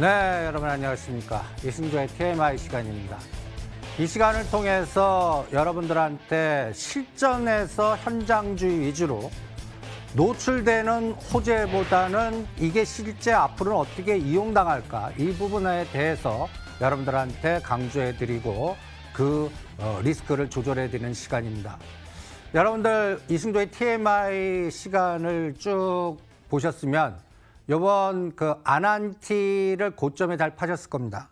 네, 여러분 안녕하십니까. 이승조의 TMI 시간입니다. 이 시간을 통해서 여러분들한테 실전에서 현장주의 위주로 노출되는 호재보다는 이게 실제 앞으로는 어떻게 이용당할까 이 부분에 대해서 여러분들한테 강조해드리고 그 어, 리스크를 조절해드리는 시간입니다. 여러분들 이승조의 TMI 시간을 쭉 보셨으면 이번 그 아난티를 고점에 잘 파셨을 겁니다.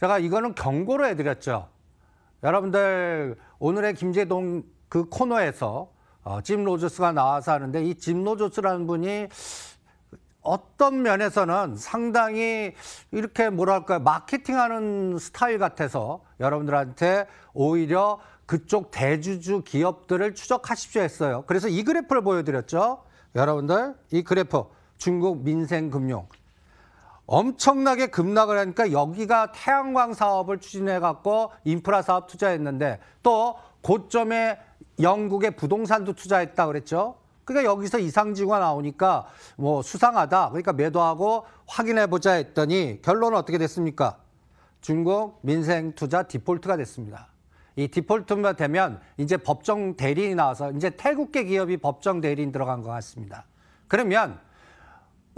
제가 이거는 경고로 해드렸죠. 여러분들 오늘의 김재동 그 코너에서 어, 짐 로저스가 나와서 하는데 이 짐 로저스라는 분이 어떤 면에서는 상당히 이렇게 뭐랄까 마케팅하는 스타일 같아서 여러분들한테 오히려 그쪽 대주주 기업들을 추적하십시오 했어요. 그래서 이 그래프를 보여드렸죠. 여러분들 이 그래프 중국 민생금융 엄청나게 급락을 하니까 여기가 태양광 사업을 추진해 갖고 인프라 사업 투자했는데 또 고점에 영국의 부동산도 투자했다 그랬죠. 그러니까 여기서 이상지구가 나오니까 뭐 수상하다. 그러니까 매도하고 확인해 보자 했더니 결론은 어떻게 됐습니까? 중국 민생 투자 디폴트가 됐습니다. 이 디폴트가 되면 이제 법정 대리인이 나와서 이제 태국계 기업이 법정 대리인 들어간 것 같습니다. 그러면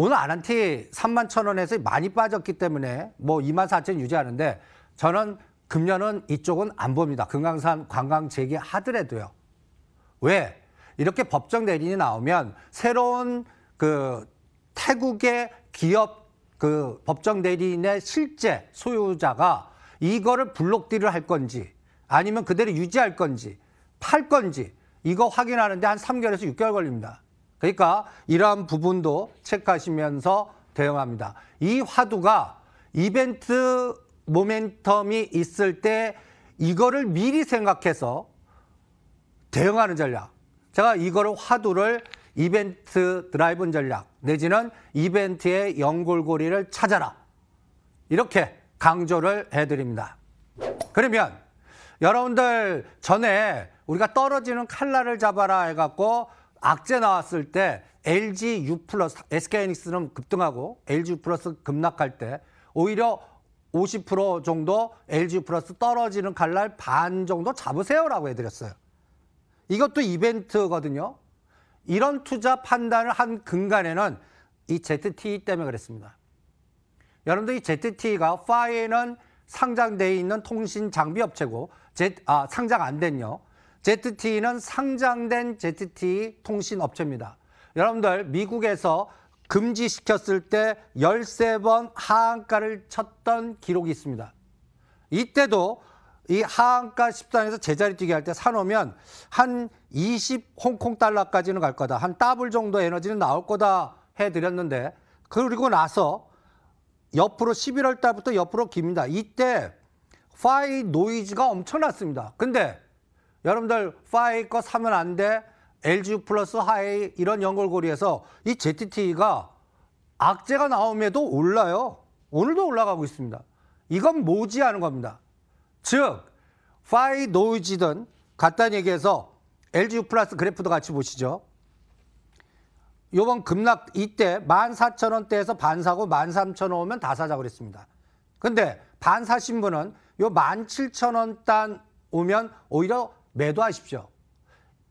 오늘 아란티 3만 천 원에서 많이 빠졌기 때문에 뭐 2만 4천 유지하는데 저는 금년은 이쪽은 안 봅니다. 금강산 관광 재개하더라도요. 왜? 이렇게 법정 대리인이 나오면 새로운 그 태국의 기업 그 법정 대리인의 실제 소유자가 이거를 블록딜을 할 건지 아니면 그대로 유지할 건지 팔 건지 이거 확인하는데 한 3개월에서 6개월 걸립니다. 그러니까 이러한 부분도 체크하시면서 대응합니다. 이 화두가 이벤트 모멘텀이 있을 때 이거를 미리 생각해서 대응하는 전략. 제가 이거를 화두를 이벤트 드라이브 전략 내지는 이벤트의 연골고리를 찾아라. 이렇게 강조를 해드립니다. 그러면 여러분들 전에 우리가 떨어지는 칼날을 잡아라 해갖고 악재 나왔을 때 LG U 플러스 SK하이닉스는 급등하고 LG U 플러스 급락할 때 오히려 50% 정도 LG U 플러스 떨어지는 칼날반 정도 잡으세요라고 해드렸어요. 이것도 이벤트거든요. 이런 투자 판단을 한 근간에는 이 ZTE 때문에 그랬습니다. 여러분들 이 ZTE가 파에는 상장돼 있는 통신 장비 업체고 제, 아, 상장 안 된요. ZTE는 상장된 ZTE 통신 업체입니다. 여러분들 미국에서 금지시켰을 때 13번 하한가를 쳤던 기록이 있습니다. 이때도 이 하한가 1 0에서 제자리 뛰기 할 때 사놓으면 한 20 홍콩 달러까지는 갈 거다. 한 더블 정도 에너지는 나올 거다 해드렸는데 그리고 나서 옆으로 11월 달부터 옆으로 깁니다. 이때 파이 노이즈가 엄청났습니다. 근데 여러분들 파이 거 사면 안 돼. LG 플러스 하이 이런 연골고리에서이 j t t 가 악재가 나옴에도 올라요. 오늘도 올라가고 있습니다. 이건 뭐지 하는 겁니다. 즉, 파이 노이즈든 간단히 얘기해서 LG 플러스 그래프도 같이 보시죠. 요번 급락 이때 14,000원대에서 반 사고 13,000원 오면 다 사자 그랬습니다. 근데 반 사신 분은 요 17,000원 단 오면 오히려 매도하십시오.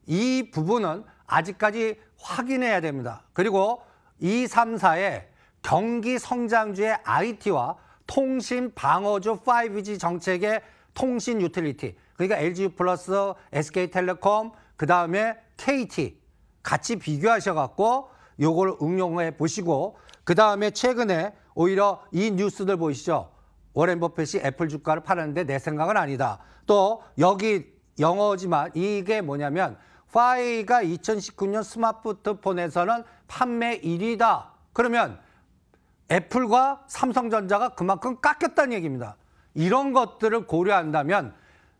이 부분은 아직까지 확인해야 됩니다. 그리고 이 3사의 경기 성장주의 IT와 통신 방어주 5G 정책의 통신 유틸리티 그러니까 LG 플러스, SK텔레콤, 그 다음에 KT 같이 비교하셔갖고 요걸 응용해 보시고 그 다음에 최근에 오히려 이 뉴스들 보이시죠? 워렌 버핏이 애플 주가를 팔았는데 내 생각은 아니다. 또 여기 영어지만 이게 뭐냐면 화웨이가 2019년 스마트폰에서는 판매 1위다. 그러면 애플과 삼성전자가 그만큼 깎였다는 얘기입니다. 이런 것들을 고려한다면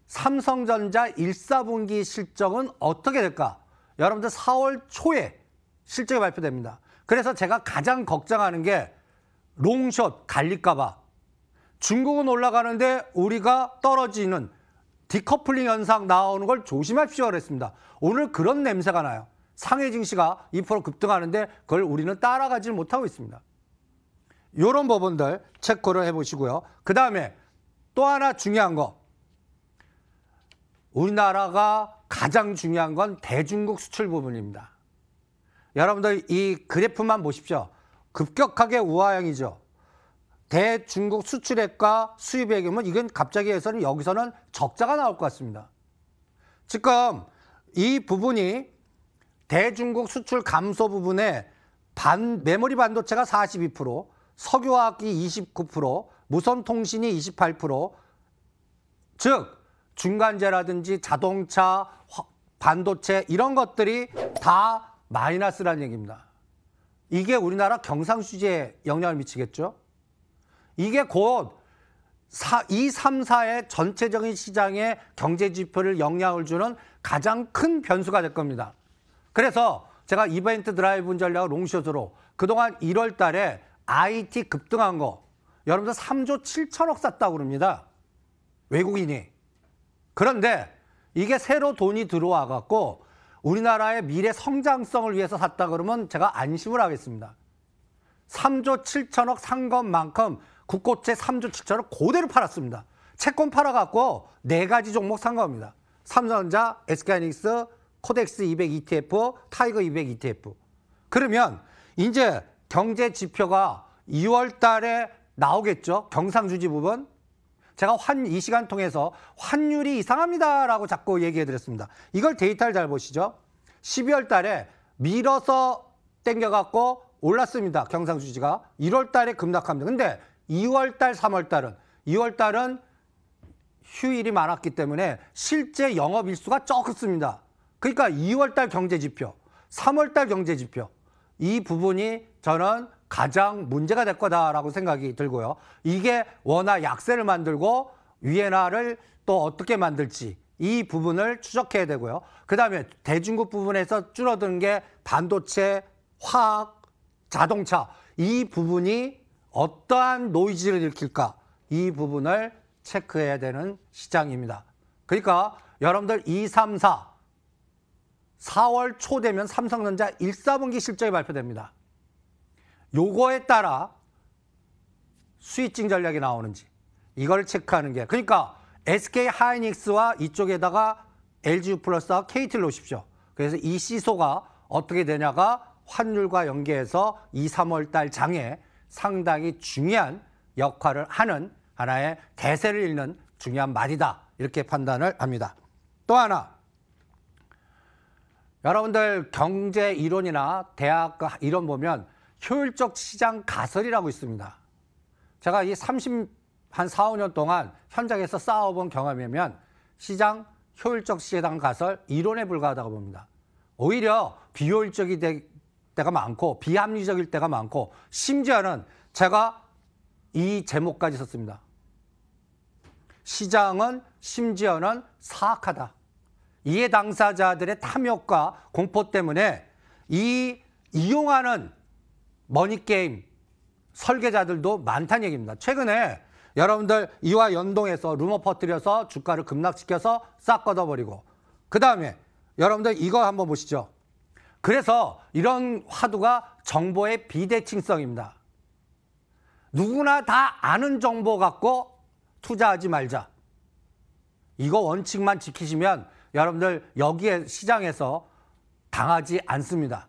삼성전자 1 4분기 실적은 어떻게 될까? 여러분들 4월 초에 실적이 발표됩니다. 그래서 제가 가장 걱정하는 게 롱숏 갈릴까 봐. 중국은 올라가는데 우리가 떨어지는 디커플링 현상 나오는 걸 조심하십시오 그랬습니다. 오늘 그런 냄새가 나요. 상해 증시가 2% 급등하는데 그걸 우리는 따라가지 못하고 있습니다. 이런 부분들 체크를 해보시고요. 그 다음에 또 하나 중요한 거. 우리나라가 가장 중요한 건 대중국 수출 부분입니다. 여러분들 이 그래프만 보십시오. 급격하게 우하향이죠. 대중국 수출액과 수입액이면 이건 갑자기 해서는 여기서는 적자가 나올 것 같습니다. 지금 이 부분이 대중국 수출 감소 부분에 반, 메모리 반도체가 42%, 석유화학이 29%, 무선통신이 28%, 즉 중간재라든지 자동차, 반도체 이런 것들이 다 마이너스라는 얘기입니다. 이게 우리나라 경상수지에 영향을 미치겠죠? 이게 곧 4, 2, 3, 4의 전체적인 시장의 경제 지표를 영향을 주는 가장 큰 변수가 될 겁니다. 그래서 제가 이벤트 드라이브 전략을 롱숏으로 그동안 1월 달에 IT 급등한 거 여러분들 3조 7천억 샀다고 그럽니다. 외국인이. 그런데 이게 새로 돈이 들어와 갖고 우리나라의 미래 성장성을 위해서 샀다 그러면 제가 안심을 하겠습니다. 3조 7천억 산 것만큼 국고채 3조 7천을 고대로 팔았습니다. 채권 팔아갖고 네 가지 종목 산 겁니다. 삼성전자, SK하이닉스, 코덱스 200 ETF, 타이거 200 ETF. 그러면 이제 경제 지표가 2월 달에 나오겠죠. 경상주지 부분. 제가 환, 이 시간 통해서 환율이 이상합니다라고 자꾸 얘기해 드렸습니다. 이걸 데이터를 잘 보시죠. 12월 달에 밀어서 땡겨갖고 올랐습니다. 경상주지가. 1월 달에 급락합니다. 근데 2월 달, 3월 달은 2월 달은 휴일이 많았기 때문에 실제 영업 일수가 적습니다 그러니까 2월 달 경제 지표, 3월 달 경제 지표 이 부분이 저는 가장 문제가 될 거다라고 생각이 들고요. 이게 원화 약세를 만들고 위엔화를 또 어떻게 만들지 이 부분을 추적해야 되고요. 그다음에 대중국 부분에서 줄어든 게 반도체, 화학, 자동차 이 부분이 어떠한 노이즈를 일으킬까 이 부분을 체크해야 되는 시장입니다. 그러니까 여러분들 2, 3, 4 4월 초 되면 삼성전자 1, 4분기 실적이 발표됩니다. 요거에 따라 수익증 전략이 나오는지 이걸 체크하는 게 그러니까 SK 하이닉스와 이쪽에다가 LG 플러스와 KT를 놓으십시오. 그래서 이 시소가 어떻게 되냐가 환율과 연계해서 2, 3월 달 장에 상당히 중요한 역할을 하는 하나의 대세를 잃는 중요한 말이다. 이렇게 판단을 합니다. 또 하나, 여러분들 경제 이론이나 대학 이론 보면 효율적 시장 가설이라고 있습니다. 제가 이 30, 한 4, 5년 동안 현장에서 쌓아본 경험이면 시장 효율적 시장 가설 이론에 불과하다고 봅니다. 오히려 비효율적이 때가 많고 비합리적일 때가 많고 심지어는 제가 이 제목까지 썼습니다. 시장은 심지어는 사악하다. 이해 당사자들의 탐욕과 공포 때문에 이 이용하는 머니게임 설계자들도 많다는 얘기입니다. 최근에 여러분들 이와 연동해서 루머 퍼뜨려서 주가를 급락시켜서 싹 걷어버리고 그 다음에 여러분들 이거 한번 보시죠. 그래서 이런 화두가 정보의 비대칭성입니다. 누구나 다 아는 정보 갖고 투자하지 말자. 이거 원칙만 지키시면 여러분들 여기에 시장에서 당하지 않습니다.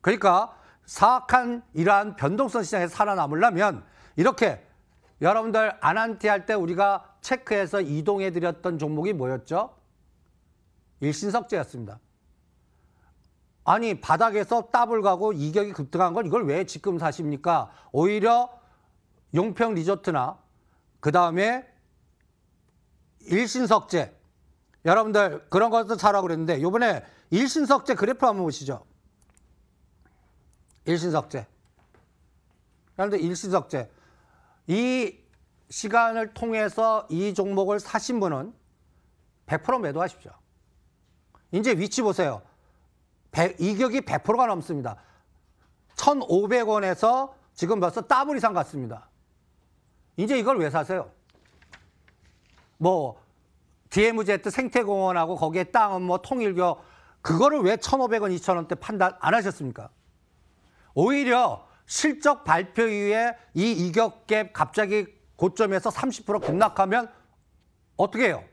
그러니까 사악한 이러한 변동성 시장에서 살아남으려면 이렇게 여러분들 아난티 할때 우리가 체크해서 이동해 드렸던 종목이 뭐였죠? 일신석재였습니다. 아니 바닥에서 따블 가고 이격이 급등한 건 이걸 왜 지금 사십니까? 오히려 용평 리조트나 그다음에 일신석재 여러분들 그런 것도 사라고 그랬는데 요번에 일신석재 그래프 한번 보시죠. 일신석재 여러분들 일신석재 이 시간을 통해서 이 종목을 사신 분은 100% 매도하십시오. 이제 위치 보세요. 100, 이격이 100%가 넘습니다. 1,500원에서 지금 벌써 따블 이상 갔습니다. 이제 이걸 왜 사세요? 뭐 DMZ 생태공원하고 거기에 땅뭐 통일교 그거를 왜 1,500원, 2,000원대 판단 안 하셨습니까? 오히려 실적 발표 이후에 이 이격갭 갑자기 고점에서 30% 급락하면 어떻게 해요?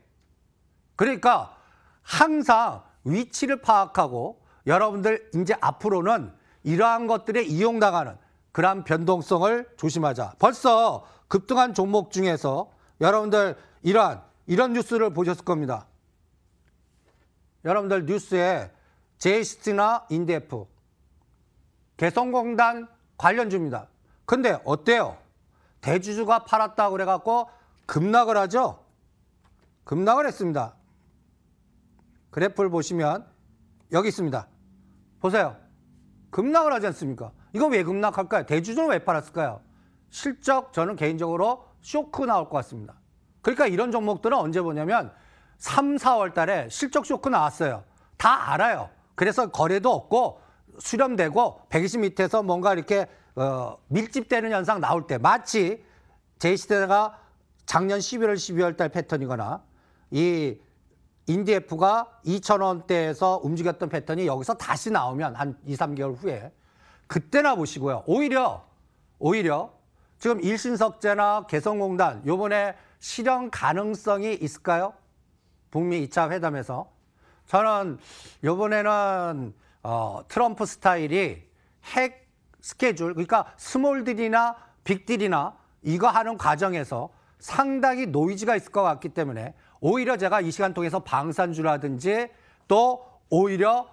그러니까 항상 위치를 파악하고 여러분들 이제 앞으로는 이러한 것들에 이용당하는 그런 변동성을 조심하자. 벌써 급등한 종목 중에서 여러분들 이러한 이런 뉴스를 보셨을 겁니다. 여러분들 뉴스에 제이스티나 인데프 개성공단 관련주입니다. 근데 어때요? 대주주가 팔았다 그래갖고 급락을 하죠? 급락을 했습니다. 그래프를 보시면 여기 있습니다. 보세요. 급락을 하지 않습니까? 이거 왜 급락할까요? 대주주는 왜 팔았을까요? 실적 저는 개인적으로 쇼크 나올 것 같습니다. 그러니까 이런 종목들은 언제 보냐면 3, 4월 달에 실적 쇼크 나왔어요. 다 알아요. 그래서 거래도 없고 수렴되고 120 밑에서 뭔가 이렇게 어, 밀집되는 현상 나올 때 마치 제시대가 작년 11월, 12월 달 패턴이거나 이 인디에프가 2,000원대에서 움직였던 패턴이 여기서 다시 나오면 한 2, 3개월 후에 그때나 보시고요. 오히려 오히려 지금 일신석재나 개성공단 요번에 실현 가능성이 있을까요? 북미 2차 회담에서 저는 요번에는 어, 트럼프 스타일이 핵 스케줄 그러니까 스몰딜이나 빅딜이나 이거 하는 과정에서 상당히 노이즈가 있을 것 같기 때문에 오히려 제가 이 시간 통해서 방산주라든지 또 오히려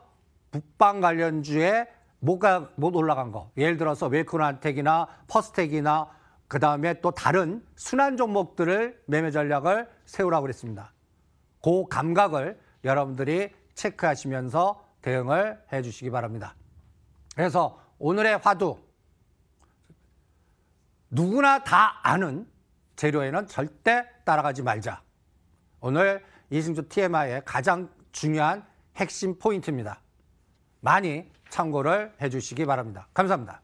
북방 관련주에 뭐가 못 올라간 거 예를 들어서 웰크론한텍이나 퍼스텍이나 그다음에 또 다른 순환 종목들을 매매 전략을 세우라고 그랬습니다. 그 감각을 여러분들이 체크하시면서 대응을 해 주시기 바랍니다. 그래서 오늘의 화두 누구나 다 아는 재료에는 절대 따라가지 말자. 오늘 이승주 TMI의 가장 중요한 핵심 포인트입니다. 많이 참고를 해주시기 바랍니다. 감사합니다.